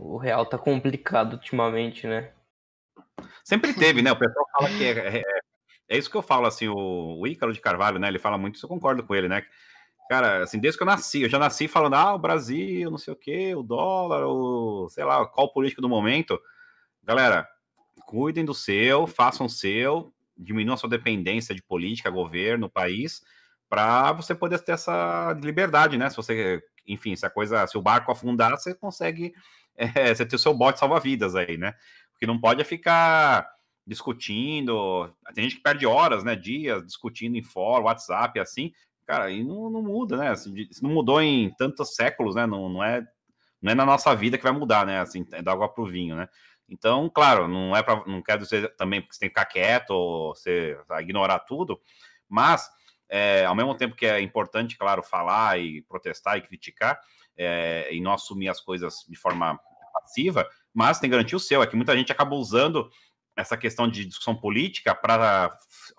O Real tá complicado ultimamente, né? Sempre teve, né? O pessoal fala que é, é, é isso que eu falo, assim, o, o Ícaro de Carvalho, né? Ele fala muito isso, eu concordo com ele, né? Cara, assim, desde que eu nasci, eu já nasci falando, ah, o Brasil, não sei o quê, o dólar, o sei lá, qual político do momento. Galera, cuidem do seu, façam o seu, diminuam a sua dependência de política, governo, país, para você poder ter essa liberdade, né? Se você enfim, se a coisa, se o barco afundar, você consegue, é, você tem o seu bote salva-vidas aí, né? Porque não pode ficar discutindo, tem gente que perde horas, né, dias, discutindo em fórum, WhatsApp, assim, cara, e não, não muda, né? Assim, não mudou em tantos séculos, né? Não, não é não é na nossa vida que vai mudar, né? Assim, é da água pro vinho, né? Então, claro, não é para não quero dizer também que você tem que ficar quieto ou você ignorar tudo, mas é, ao mesmo tempo que é importante, claro, falar e protestar e criticar, é, e não assumir as coisas de forma passiva, mas tem que garantir o seu. É que muita gente acaba usando essa questão de discussão política para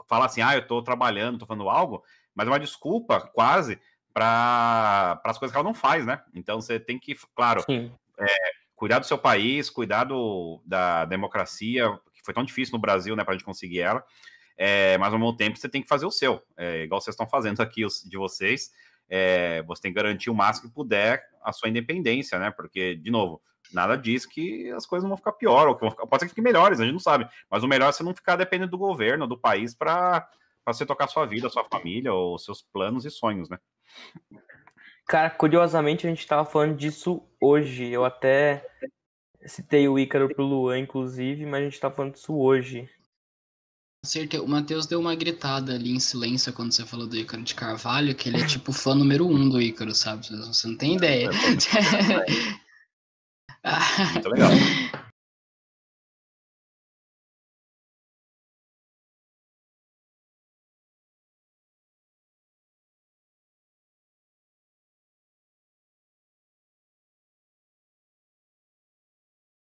falar assim: ah, eu estou trabalhando, estou fazendo algo, mas é uma desculpa quase para as coisas que ela não faz, né? Então você tem que, claro, é, cuidar do seu país, cuidar do, da democracia, que foi tão difícil no Brasil, né, para a gente conseguir ela, é, mas ao mesmo tempo você tem que fazer o seu, é, igual vocês estão fazendo aqui os, de vocês. É, você tem que garantir o máximo que puder a sua independência, né? Porque, de novo, nada diz que as coisas vão ficar pior, ou que vão ficar, pode ser que fiquem melhores, a gente não sabe. Mas o melhor é você não ficar dependendo do governo, do país, para você tocar sua vida, sua família, ou seus planos e sonhos, né? Cara, curiosamente a gente estava falando disso hoje. Eu até citei o Ícaro pro Luan, inclusive, mas a gente tá falando disso hoje. Certeza. O Matheus deu uma gritada ali em silêncio quando você falou do Ícaro de Carvalho, que ele é tipo fã número um do Ícaro, sabe? Você não tem é, ideia. É, é, Muito legal.